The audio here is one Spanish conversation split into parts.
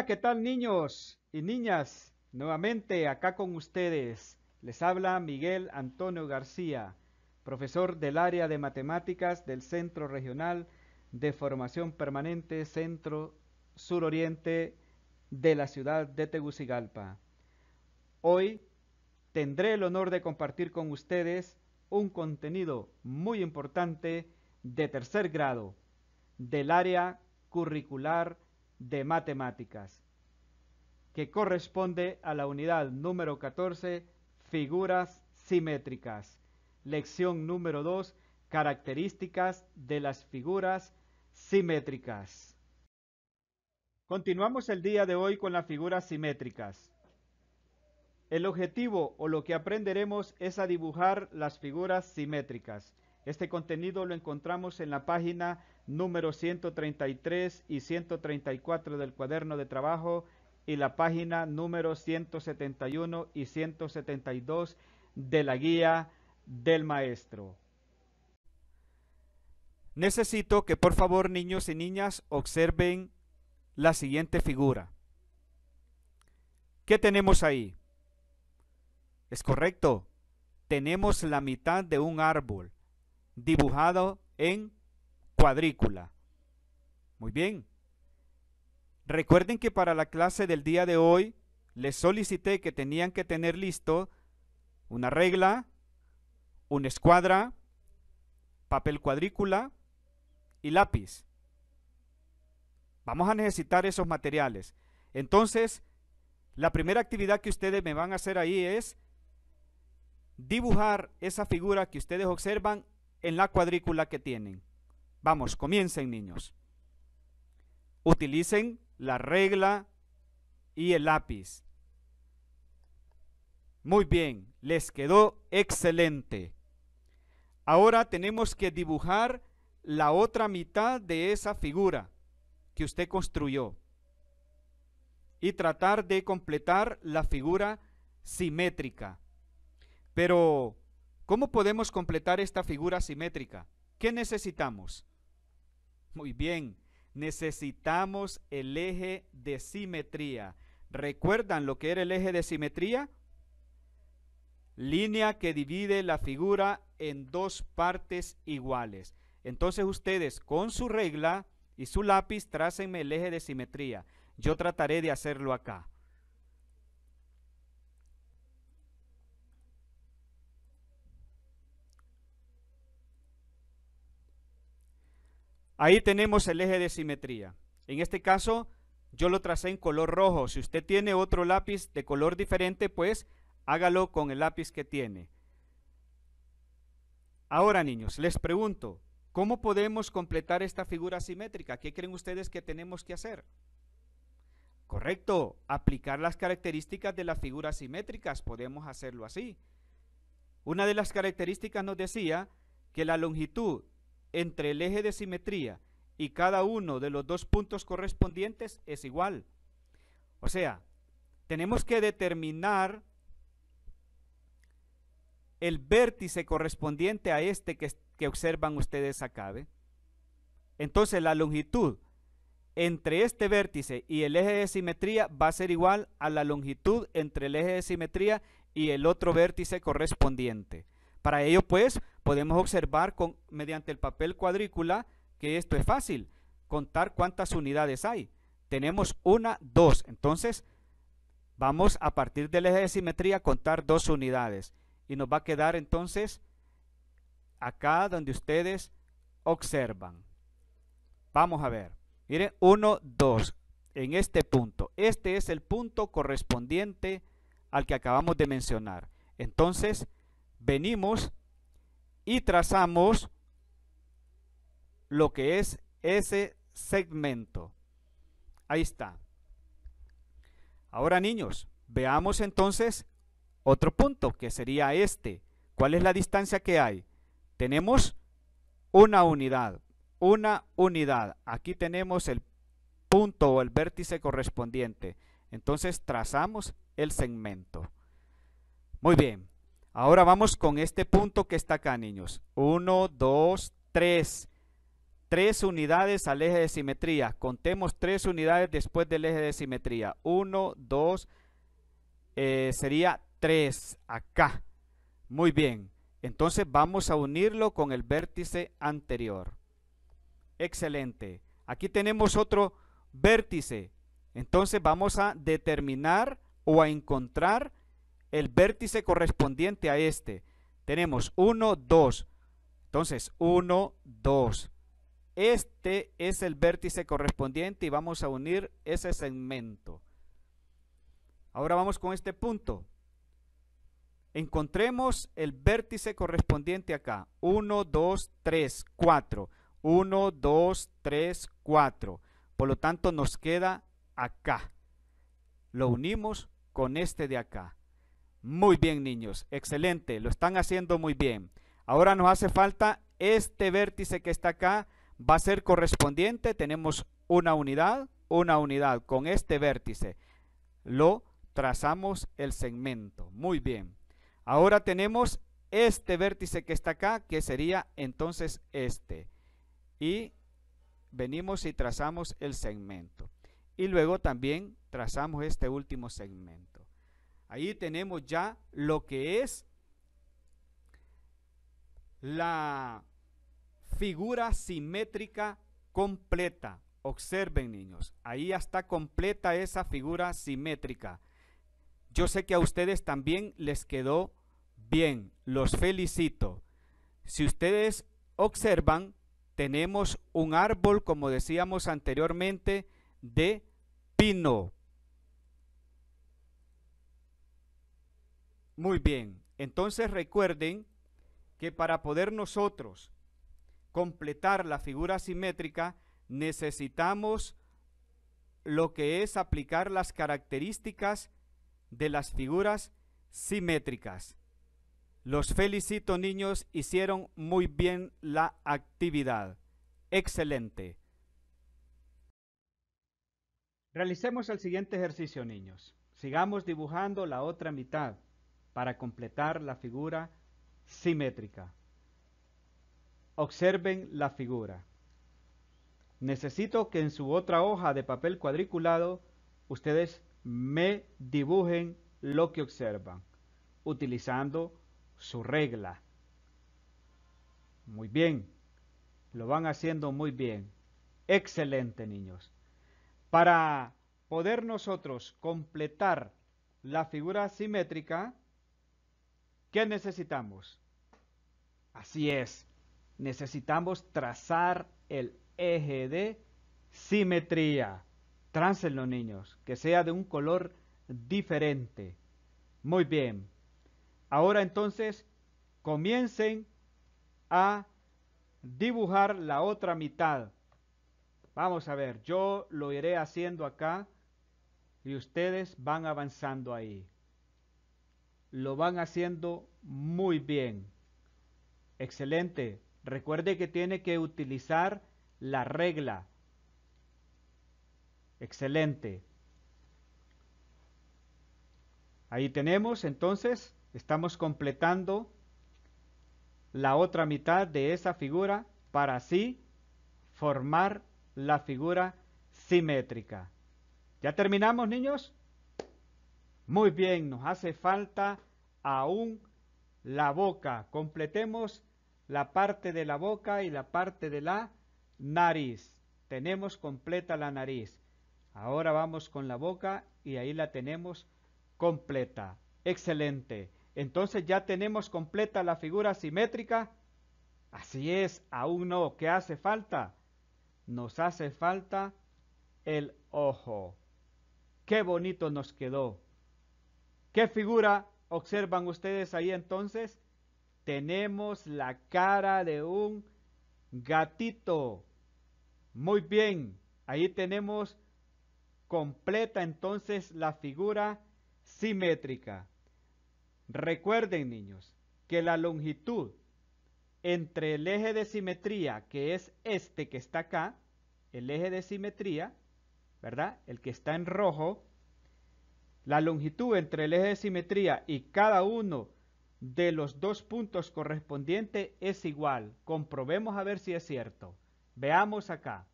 Hola, ¿qué tal niños y niñas? Nuevamente acá con ustedes. Les habla Miguel Antonio García, profesor del área de matemáticas del Centro Regional de Formación Permanente Centro Suroriente de la ciudad de Tegucigalpa. Hoy tendré el honor de compartir con ustedes un contenido muy importante de tercer grado del área curricular de Matemáticas, que corresponde a la unidad número 14, Figuras simétricas. Lección número 2, Características de las figuras simétricas. Continuamos el día de hoy con las figuras simétricas. El objetivo o lo que aprenderemos es a dibujar las figuras simétricas. Este contenido lo encontramos en la página número 133 y 134 del cuaderno de trabajo y la página número 171 y 172 de la guía del maestro. Necesito que por favor niños y niñas observen la siguiente figura. ¿Qué tenemos ahí? Es correcto, tenemos la mitad de un árbol dibujado en cuadrícula. Muy bien. Recuerden que para la clase del día de hoy les solicité que tenían que tener listo una regla, una escuadra, papel cuadrícula y lápiz. Vamos a necesitar esos materiales. Entonces, la primera actividad que ustedes me van a hacer ahí es dibujar esa figura que ustedes observan en la cuadrícula que tienen. Vamos, comiencen niños. Utilicen la regla y el lápiz. Muy bien, les quedó excelente. Ahora tenemos que dibujar la otra mitad de esa figura que usted construyó y tratar de completar la figura simétrica. Pero ¿Cómo podemos completar esta figura simétrica? ¿Qué necesitamos? Muy bien, necesitamos el eje de simetría. ¿Recuerdan lo que era el eje de simetría? Línea que divide la figura en dos partes iguales. Entonces ustedes con su regla y su lápiz trácenme el eje de simetría. Yo trataré de hacerlo acá. Ahí tenemos el eje de simetría. En este caso, yo lo tracé en color rojo. Si usted tiene otro lápiz de color diferente, pues hágalo con el lápiz que tiene. Ahora, niños, les pregunto, ¿cómo podemos completar esta figura simétrica? ¿Qué creen ustedes que tenemos que hacer? Correcto, aplicar las características de las figuras simétricas, podemos hacerlo así. Una de las características nos decía que la longitud entre el eje de simetría y cada uno de los dos puntos correspondientes es igual. O sea, tenemos que determinar el vértice correspondiente a este que, observan ustedes acá. Entonces la longitud entre este vértice y el eje de simetría va a ser igual a la longitud entre el eje de simetría y el otro vértice correspondiente. Para ello, pues, Podemos observar con, mediante el papel cuadrícula que esto es fácil, contar cuántas unidades hay. Tenemos una, dos, entonces vamos a partir del eje de simetría a contar dos unidades. Y nos va a quedar entonces acá donde ustedes observan. Vamos a ver. Miren, uno, dos. En este punto. Este es el punto correspondiente al que acabamos de mencionar. Entonces, venimos y trazamos lo que es ese segmento. Ahí está. Ahora niños, veamos entonces otro punto que sería este. ¿Cuál es la distancia que hay? Tenemos una unidad, una unidad. Aquí tenemos el punto o el vértice correspondiente. Entonces trazamos el segmento. Muy bien. Ahora vamos con este punto que está acá, niños. Uno, dos, tres. Tres unidades al eje de simetría. Contemos tres unidades después del eje de simetría. Uno, dos, eh, sería tres acá. Muy bien. Entonces vamos a unirlo con el vértice anterior. Excelente. Aquí tenemos otro vértice. Entonces vamos a determinar o a encontrar el vértice correspondiente a este. Tenemos 1, 2. Entonces, 1, 2. Este es el vértice correspondiente y vamos a unir ese segmento. Ahora vamos con este punto. Encontremos el vértice correspondiente acá. 1, 2, 3, 4. 1, 2, 3, 4. Por lo tanto, nos queda acá. Lo unimos con este de acá. Muy bien, niños. Excelente. Lo están haciendo muy bien. Ahora nos hace falta este vértice que está acá. Va a ser correspondiente. Tenemos una unidad, una unidad. Con este vértice lo trazamos el segmento. Muy bien. Ahora tenemos este vértice que está acá, que sería entonces este. Y venimos y trazamos el segmento. Y luego también trazamos este último segmento. Ahí tenemos ya lo que es la figura simétrica completa. Observen, niños, ahí está completa esa figura simétrica. Yo sé que a ustedes también les quedó bien, los felicito. Si ustedes observan, tenemos un árbol, como decíamos anteriormente, de pino. Muy bien, entonces recuerden que para poder nosotros completar la figura simétrica necesitamos lo que es aplicar las características de las figuras simétricas. Los felicito niños, hicieron muy bien la actividad. Excelente. Realicemos el siguiente ejercicio niños. Sigamos dibujando la otra mitad para completar la figura simétrica. Observen la figura. Necesito que en su otra hoja de papel cuadriculado ustedes me dibujen lo que observan utilizando su regla. Muy bien, lo van haciendo muy bien. Excelente, niños. Para poder nosotros completar la figura simétrica, ¿Qué necesitamos? Así es, necesitamos trazar el eje de simetría. Trancenlo niños, que sea de un color diferente. Muy bien. Ahora entonces comiencen a dibujar la otra mitad. Vamos a ver, yo lo iré haciendo acá y ustedes van avanzando ahí lo van haciendo muy bien. Excelente. Recuerde que tiene que utilizar la regla. Excelente. Ahí tenemos, entonces, estamos completando la otra mitad de esa figura para así formar la figura simétrica. ¿Ya terminamos, niños? Muy bien, nos hace falta aún la boca. Completemos la parte de la boca y la parte de la nariz. Tenemos completa la nariz. Ahora vamos con la boca y ahí la tenemos completa. Excelente. Entonces ya tenemos completa la figura simétrica. Así es, aún no. ¿Qué hace falta? Nos hace falta el ojo. Qué bonito nos quedó. ¿Qué figura observan ustedes ahí entonces? Tenemos la cara de un gatito. Muy bien, ahí tenemos completa entonces la figura simétrica. Recuerden, niños, que la longitud entre el eje de simetría, que es este que está acá, el eje de simetría, ¿verdad? El que está en rojo, la longitud entre el eje de simetría y cada uno de los dos puntos correspondientes es igual. Comprobemos a ver si es cierto. Veamos acá.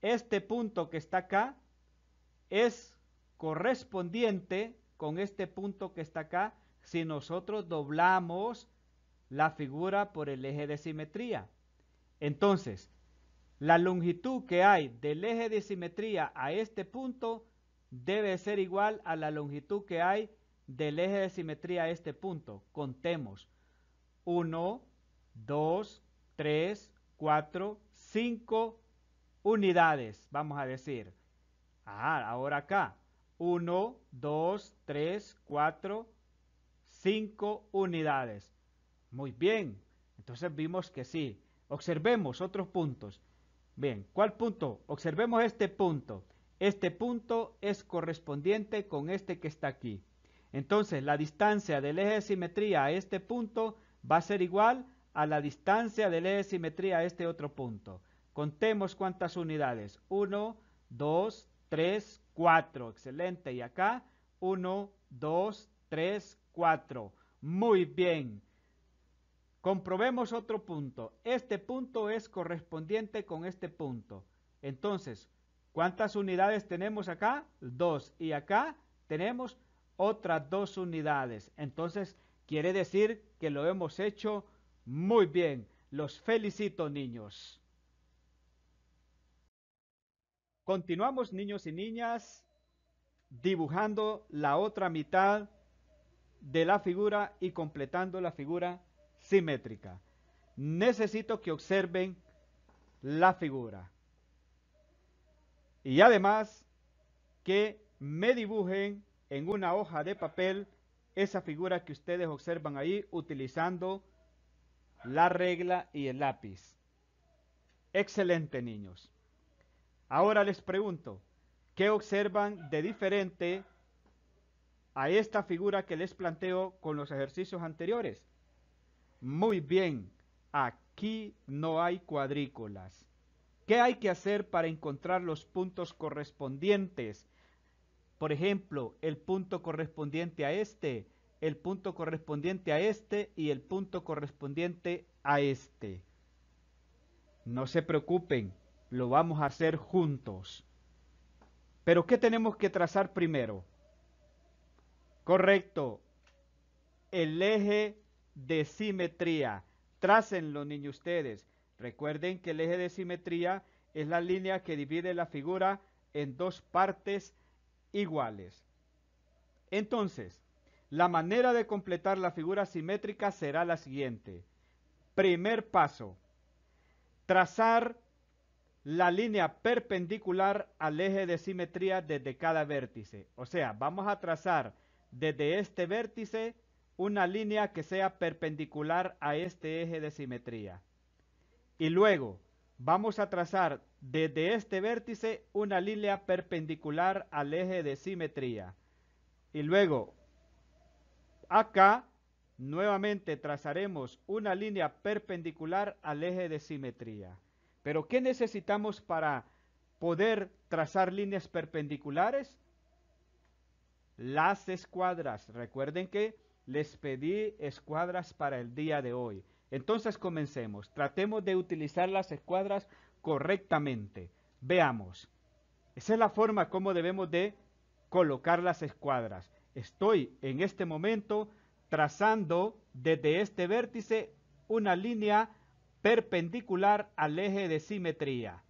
Este punto que está acá es correspondiente con este punto que está acá si nosotros doblamos la figura por el eje de simetría. Entonces, la longitud que hay del eje de simetría a este punto debe ser igual a la longitud que hay del eje de simetría a este punto. Contemos. 1, 2, 3, 4, 5 unidades, vamos a decir. Ah, ahora acá. 1, 2, 3, 4, 5 unidades. Muy bien. Entonces vimos que sí. Observemos otros puntos. Bien, ¿cuál punto? Observemos este punto. Este punto es correspondiente con este que está aquí. Entonces, la distancia del eje de simetría a este punto va a ser igual a la distancia del eje de simetría a este otro punto. Contemos cuántas unidades. 1, 2, 3, 4. Excelente. Y acá, 1, 2, 3, 4. Muy bien. Comprobemos otro punto. Este punto es correspondiente con este punto. Entonces, ¿Cuántas unidades tenemos acá? Dos. Y acá tenemos otras dos unidades. Entonces, quiere decir que lo hemos hecho muy bien. Los felicito, niños. Continuamos, niños y niñas, dibujando la otra mitad de la figura y completando la figura simétrica. Necesito que observen la figura y además que me dibujen en una hoja de papel esa figura que ustedes observan ahí utilizando la regla y el lápiz. Excelente niños. Ahora les pregunto, ¿qué observan de diferente a esta figura que les planteo con los ejercicios anteriores? Muy bien, aquí no hay cuadrículas. ¿Qué hay que hacer para encontrar los puntos correspondientes? Por ejemplo, el punto correspondiente a este, el punto correspondiente a este y el punto correspondiente a este. No se preocupen, lo vamos a hacer juntos. Pero ¿qué tenemos que trazar primero? Correcto, el eje de simetría. Trásenlo, niños ustedes. Recuerden que el eje de simetría es la línea que divide la figura en dos partes iguales. Entonces, la manera de completar la figura simétrica será la siguiente. Primer paso, trazar la línea perpendicular al eje de simetría desde cada vértice. O sea, vamos a trazar desde este vértice una línea que sea perpendicular a este eje de simetría y luego vamos a trazar desde este vértice una línea perpendicular al eje de simetría. Y luego acá nuevamente trazaremos una línea perpendicular al eje de simetría. Pero ¿qué necesitamos para poder trazar líneas perpendiculares? Las escuadras. Recuerden que les pedí escuadras para el día de hoy. Entonces comencemos. Tratemos de utilizar las escuadras correctamente. Veamos. Esa es la forma como debemos de colocar las escuadras. Estoy en este momento trazando desde este vértice una línea perpendicular al eje de simetría.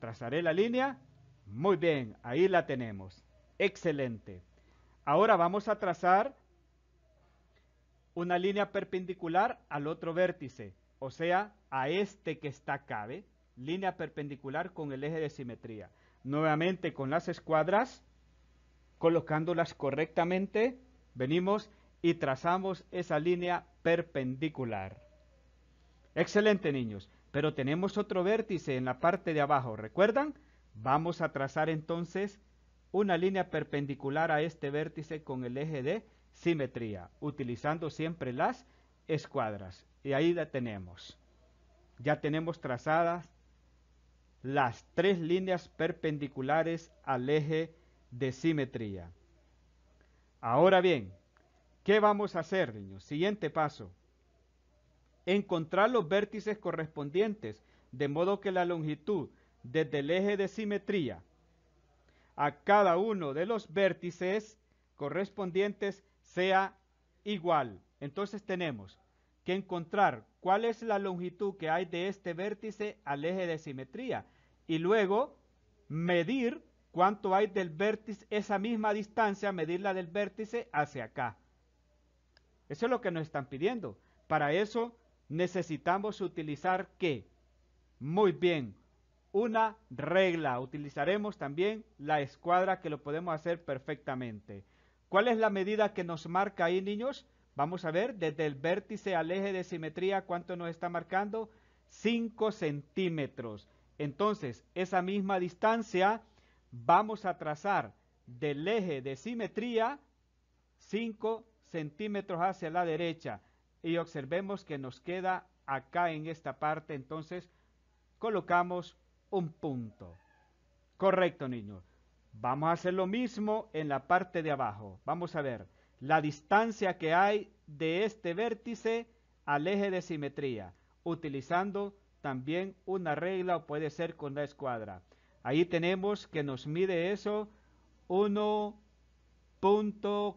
Trazaré la línea. Muy bien, ahí la tenemos. Excelente. Ahora vamos a trazar una línea perpendicular al otro vértice, o sea, a este que está acá, Línea perpendicular con el eje de simetría. Nuevamente con las escuadras, colocándolas correctamente, venimos y trazamos esa línea perpendicular. Excelente, niños. Pero tenemos otro vértice en la parte de abajo, ¿recuerdan? Vamos a trazar entonces una línea perpendicular a este vértice con el eje de simetría, utilizando siempre las escuadras. Y ahí la tenemos. Ya tenemos trazadas las tres líneas perpendiculares al eje de simetría. Ahora bien, ¿qué vamos a hacer, niños? Siguiente paso. Encontrar los vértices correspondientes, de modo que la longitud desde el eje de simetría a cada uno de los vértices correspondientes sea igual. Entonces tenemos que encontrar cuál es la longitud que hay de este vértice al eje de simetría y luego medir cuánto hay del vértice, esa misma distancia, medirla del vértice hacia acá. Eso es lo que nos están pidiendo. Para eso necesitamos utilizar qué? Muy bien, una regla. Utilizaremos también la escuadra que lo podemos hacer perfectamente. ¿Cuál es la medida que nos marca ahí, niños? Vamos a ver, desde el vértice al eje de simetría, ¿cuánto nos está marcando? 5 centímetros. Entonces, esa misma distancia vamos a trazar del eje de simetría 5 centímetros hacia la derecha. Y observemos que nos queda acá en esta parte, entonces colocamos un punto. Correcto, niños. Vamos a hacer lo mismo en la parte de abajo. Vamos a ver la distancia que hay de este vértice al eje de simetría, utilizando también una regla o puede ser con la escuadra. Ahí tenemos que nos mide eso 1.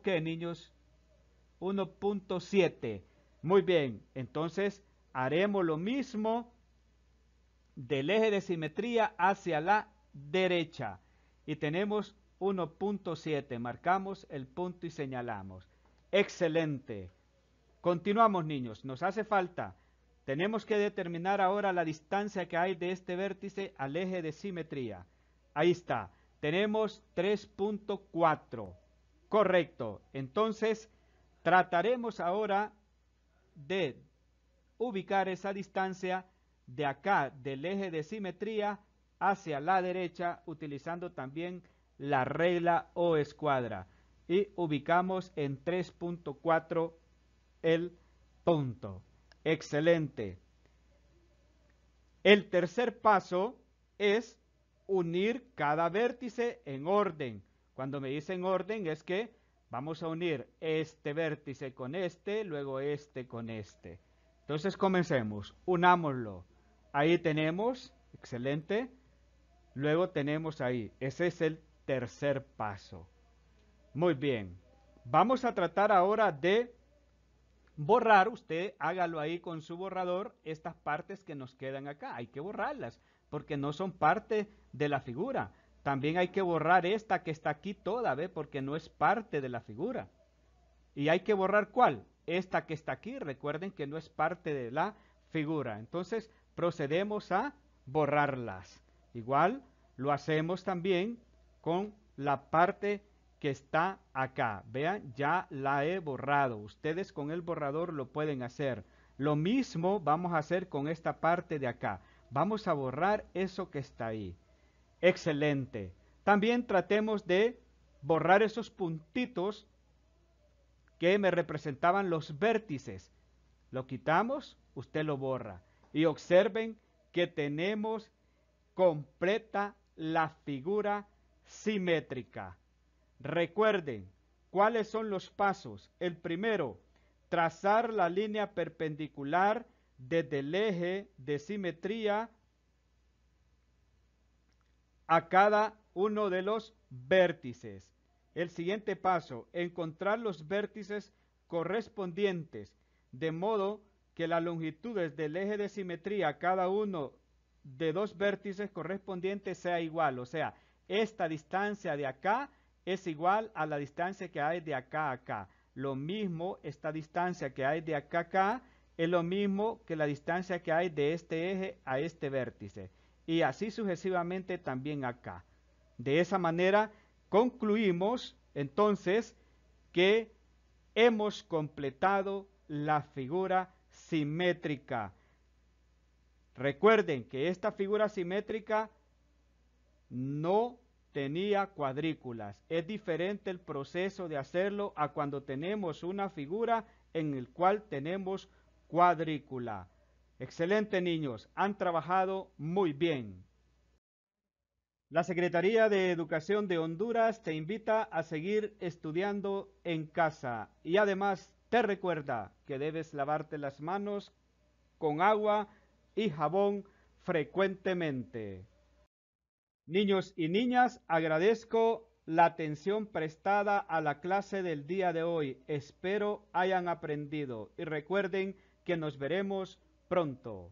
¿qué niños? 1.7. Muy bien, entonces haremos lo mismo del eje de simetría hacia la derecha y tenemos 1.7. Marcamos el punto y señalamos. Excelente. Continuamos, niños. Nos hace falta. Tenemos que determinar ahora la distancia que hay de este vértice al eje de simetría. Ahí está. Tenemos 3.4. Correcto. Entonces, trataremos ahora de ubicar esa distancia de acá, del eje de simetría, hacia la derecha utilizando también la regla o escuadra y ubicamos en 3.4 el punto. Excelente. El tercer paso es unir cada vértice en orden. Cuando me dicen orden es que vamos a unir este vértice con este, luego este con este. Entonces comencemos, unámoslo. Ahí tenemos, excelente, Luego tenemos ahí, ese es el tercer paso. Muy bien, vamos a tratar ahora de borrar, usted hágalo ahí con su borrador, estas partes que nos quedan acá, hay que borrarlas porque no son parte de la figura. También hay que borrar esta que está aquí toda, ¿ve? Porque no es parte de la figura. Y hay que borrar cuál? Esta que está aquí, recuerden que no es parte de la figura. Entonces procedemos a borrarlas. Igual lo hacemos también con la parte que está acá. Vean, ya la he borrado. Ustedes con el borrador lo pueden hacer. Lo mismo vamos a hacer con esta parte de acá. Vamos a borrar eso que está ahí. Excelente. También tratemos de borrar esos puntitos que me representaban los vértices. Lo quitamos, usted lo borra. Y observen que tenemos completa la figura simétrica. Recuerden, ¿cuáles son los pasos? El primero, trazar la línea perpendicular desde el eje de simetría a cada uno de los vértices. El siguiente paso, encontrar los vértices correspondientes, de modo que las longitudes del eje de simetría a cada uno de dos vértices correspondientes sea igual. O sea, esta distancia de acá es igual a la distancia que hay de acá a acá. Lo mismo, esta distancia que hay de acá a acá es lo mismo que la distancia que hay de este eje a este vértice. Y así sucesivamente también acá. De esa manera concluimos entonces que hemos completado la figura simétrica. Recuerden que esta figura simétrica no tenía cuadrículas. Es diferente el proceso de hacerlo a cuando tenemos una figura en el cual tenemos cuadrícula. Excelente niños, han trabajado muy bien. La Secretaría de Educación de Honduras te invita a seguir estudiando en casa y además te recuerda que debes lavarte las manos con agua y jabón frecuentemente. Niños y niñas, agradezco la atención prestada a la clase del día de hoy. Espero hayan aprendido y recuerden que nos veremos pronto.